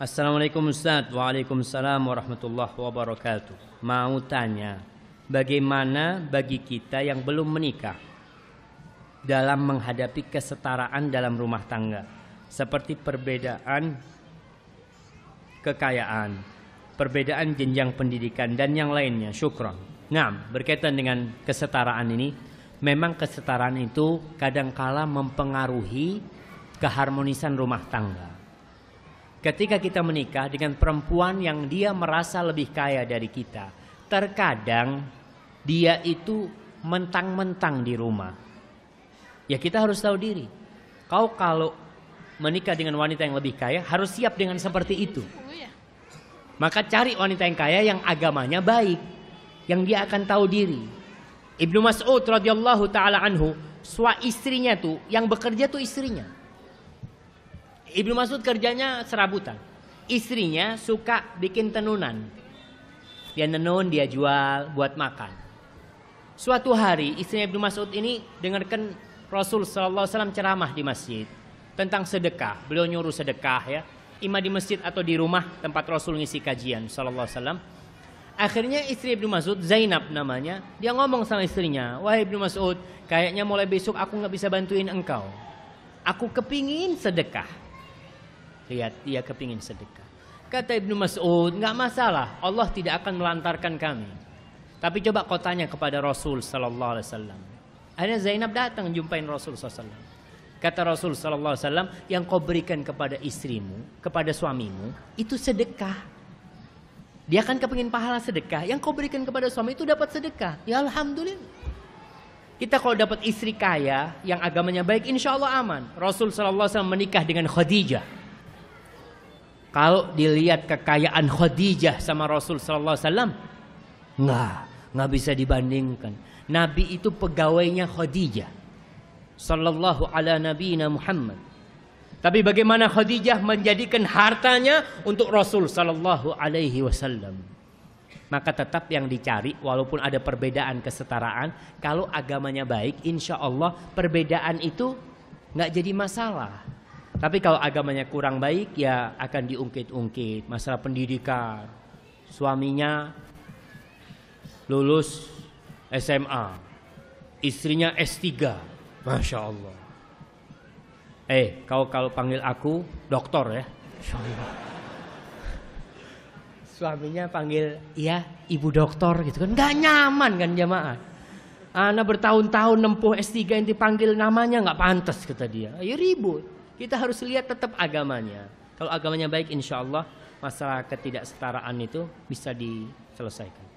Assalamualaikum Ustaz Waalaikumsalam warahmatullahi wabarakatuh Mau tanya Bagaimana bagi kita yang belum menikah Dalam menghadapi kesetaraan dalam rumah tangga Seperti perbedaan Kekayaan Perbedaan jenjang pendidikan dan yang lainnya Syukron Nah berkaitan dengan kesetaraan ini Memang kesetaraan itu kadangkala mempengaruhi keharmonisan rumah tangga Ketika kita menikah dengan perempuan yang dia merasa lebih kaya dari kita, terkadang dia itu mentang-mentang di rumah. Ya kita harus tahu diri. Kau kalau menikah dengan wanita yang lebih kaya harus siap dengan seperti itu. Maka cari wanita yang kaya yang agamanya baik, yang dia akan tahu diri. Ibnu Mas'ud radhiyallahu taala anhu, sua istrinya tuh yang bekerja tuh istrinya. Ibnu Mas'ud kerjanya serabutan. Istrinya suka bikin tenunan. Dia nenun, dia jual buat makan. Suatu hari istrinya Ibnu Mas'ud ini dengarkan Rasul sallallahu Alaihi ceramah di masjid tentang sedekah. Beliau nyuruh sedekah ya, ima di masjid atau di rumah tempat Rasul ngisi kajian sallallahu Alaihi Akhirnya istri Ibnu Mas'ud, Zainab namanya, dia ngomong sama istrinya, wah Ibnu Mas'ud, kayaknya mulai besok aku nggak bisa bantuin engkau. Aku kepingin sedekah lihat dia kepingin sedekah. Kata Ibnu Mas'ud, nggak masalah, Allah tidak akan melantarkan kami. Tapi coba kau tanya kepada Rasul Sallallahu Alaihi Wasallam. Ada Zainab datang jumpain Rasul Sallallahu Kata Rasul Sallallahu Alaihi Wasallam, yang kau berikan kepada istrimu, kepada suamimu, itu sedekah. Dia akan kepingin pahala sedekah. Yang kau berikan kepada suami itu dapat sedekah. Ya Alhamdulillah. Kita kalau dapat istri kaya yang agamanya baik, insya Allah aman. Rasul Sallallahu Alaihi Wasallam menikah dengan Khadijah kalau dilihat kekayaan Khadijah sama Rasul sallallahu alaihi wasallam, nggak nggak bisa dibandingkan. Nabi itu pegawainya Khadijah sallallahu ala Wasallam. Muhammad. Tapi bagaimana Khadijah menjadikan hartanya untuk Rasul sallallahu alaihi wasallam? Maka tetap yang dicari walaupun ada perbedaan kesetaraan Kalau agamanya baik insya Allah perbedaan itu nggak jadi masalah tapi kalau agamanya kurang baik ya akan diungkit-ungkit masalah pendidikan. Suaminya lulus SMA, istrinya S3. Masya Allah. Eh, kau kalau panggil aku dokter ya. Masya Suaminya panggil ya ibu dokter gitu kan. Gak nyaman kan jamaah. Anak bertahun-tahun nempuh S3 yang dipanggil namanya gak pantas kata dia. Ya ribut. Kita harus lihat tetap agamanya. Kalau agamanya baik insya Allah masalah ketidaksetaraan itu bisa diselesaikan.